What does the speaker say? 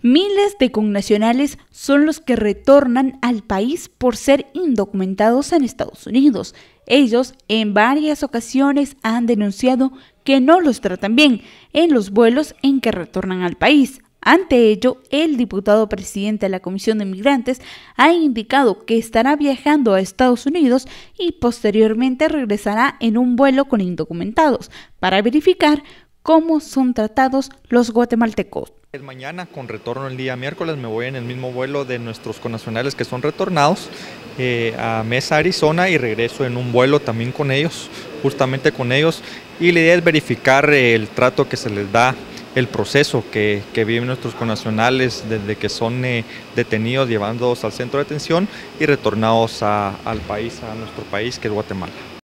Miles de connacionales son los que retornan al país por ser indocumentados en Estados Unidos. Ellos en varias ocasiones han denunciado que no los tratan bien en los vuelos en que retornan al país. Ante ello, el diputado presidente de la Comisión de Migrantes ha indicado que estará viajando a Estados Unidos y posteriormente regresará en un vuelo con indocumentados para verificar cómo son tratados los guatemaltecos. mañana, con retorno el día miércoles, me voy en el mismo vuelo de nuestros conacionales que son retornados eh, a Mesa, Arizona, y regreso en un vuelo también con ellos, justamente con ellos. Y la idea es verificar el trato que se les da el proceso que, viven nuestros conacionales desde que son eh, detenidos, llevándolos al centro de atención y retornados al país, a nuestro país que es Guatemala.